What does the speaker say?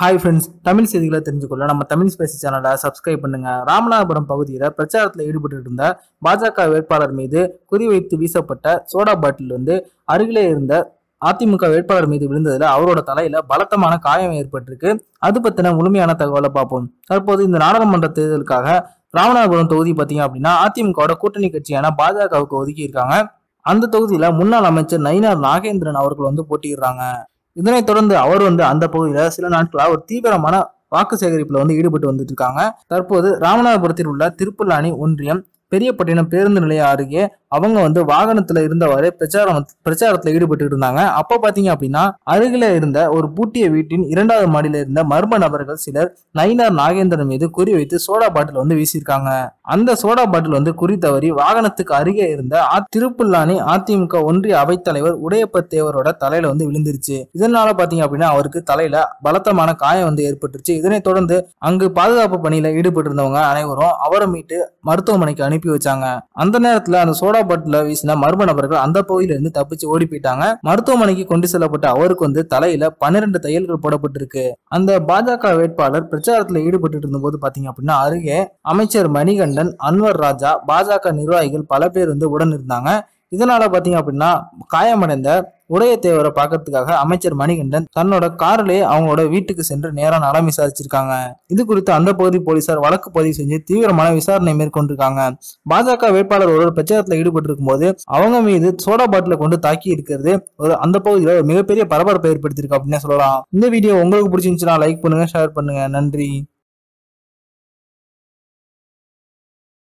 hi friends Tamil செய்திகளை தெரிஞ்சுக்கொள்ள நம்ம Tamil Spacey சேனலை சப்ஸ்கிரைப் பண்ணுங்க ராமநாதபுரம் பகுதியில் பிரச்சாரத்தில் ஈடுபட்டு இருந்த பாஜக வேட்பாளர் மீது குறிவைத்து வீசப்பட்ட சோடா பாட்டில் வந்து அருகிலே இருந்த அதிமுக வேட்பாளர் மீது விழுந்ததில் அவரோட தலையில பலத்தமான காயம் ஏற்பட்டிருக்கு அது பத்தின முழுமையான தகவலை பார்ப்போம் தற்போது இந்த நாடாளுமன்ற தேர்தலுக்காக ராமநாதபுரம் தொகுதி பார்த்தீங்க அப்படின்னா அதிமுகவோட கூட்டணி கட்சியான பாஜகவுக்கு ஒதுக்கி இருக்காங்க அந்த தொகுதியில் முன்னாள் அமைச்சர் நயினார் நாகேந்திரன் அவர்கள் வந்து போட்டியிடுறாங்க இதனைத் தொடர்ந்து அவர் வந்து அந்த பகுதியில் சில நாட்களாக ஒரு தீவிரமான வாக்கு சேகரிப்பில் வந்து ஈடுபட்டு வந்துட்டு இருக்காங்க தற்போது ராமநாதபுரத்தில் உள்ள திருப்புல்லானி ஒன்றியம் பெரியப்பட்டினம் பேருந்து நிலையம் அருகே அவங்க வந்து வாகனத்துல இருந்தவாறு பிரச்சாரம் பிரச்சாரத்துல ஈடுபட்டு இருந்தாங்க அப்ப பாத்தீங்க அப்படின்னா அருகில இருந்த ஒரு பூட்டிய வீட்டின் இரண்டாவது மாடியில இருந்த மர்ம நபர்கள் சிலர் நயினார் நாகேந்திரன் மீது குறி வைத்து சோடா பாட்டில் வந்து வீசியிருக்காங்க அந்த சோடா பாட்டில் வந்து குறி தவறி வாகனத்துக்கு அருகே இருந்த திருப்புல்லானி அதிமுக ஒன்றிய அவைத்தலைவர் உடையப்ப தேவரோட தலையில வந்து விழுந்துருச்சு இதனால பாத்தீங்க அப்படின்னா அவருக்கு தலையில பலத்தமான காயம் வந்து ஏற்பட்டுருச்சு இதனைத் தொடர்ந்து அங்கு பாதுகாப்பு பணியில ஈடுபட்டிருந்தவங்க அனைவரும் அவரை மீட்டு மருத்துவமனைக்கு அனுப்பி அனுப்பி வச்சாங்க அந்த நேரத்துல அந்த சோடா பாட்டில வீசின மர்ம நபர்கள் அந்த பகுதியில இருந்து தப்பிச்சு ஓடி போயிட்டாங்க மருத்துவமனைக்கு கொண்டு செல்லப்பட்ட அவருக்கு வந்து தலையில பன்னிரண்டு தையல்கள் போடப்பட்டிருக்கு அந்த பாஜக வேட்பாளர் பிரச்சாரத்துல ஈடுபட்டு இருந்த போது பாத்தீங்க அப்படின்னா அருகே அமைச்சர் மணிகண்டன் அன்வர் ராஜா பாஜக நிர்வாகிகள் பல பேர் வந்து உடன் இருந்தாங்க இதனால பாத்தீங்க அப்படின்னா காயமடைந்த உடையத்தேவரை பார்க்கறதுக்காக அமைச்சர் மணிகண்டன் தன்னோட கார்லயே அவங்களோட வீட்டுக்கு சென்று நேரம் நலம் விசாரிச்சிருக்காங்க இது குறித்து அந்த பகுதி போலீசார் வழக்கு பதிவு செஞ்சு தீவிரமான விசாரணை மேற்கொண்டிருக்காங்க பாஜக வேட்பாளர் ஒரு பிரச்சாரத்தில் ஈடுபட்டு இருக்கும்போது அவங்க மீது சோடா பாட்டில கொண்டு தாக்கி இருக்கிறது ஒரு அந்த பகுதியில் ஒரு மிகப்பெரிய பரபரப்பை ஏற்படுத்தியிருக்கு அப்படின்னு சொல்லலாம் இந்த வீடியோ உங்களுக்கு பிடிச்சிருந்துச்சுன்னா லைக் பண்ணுங்க ஷேர் பண்ணுங்க நன்றி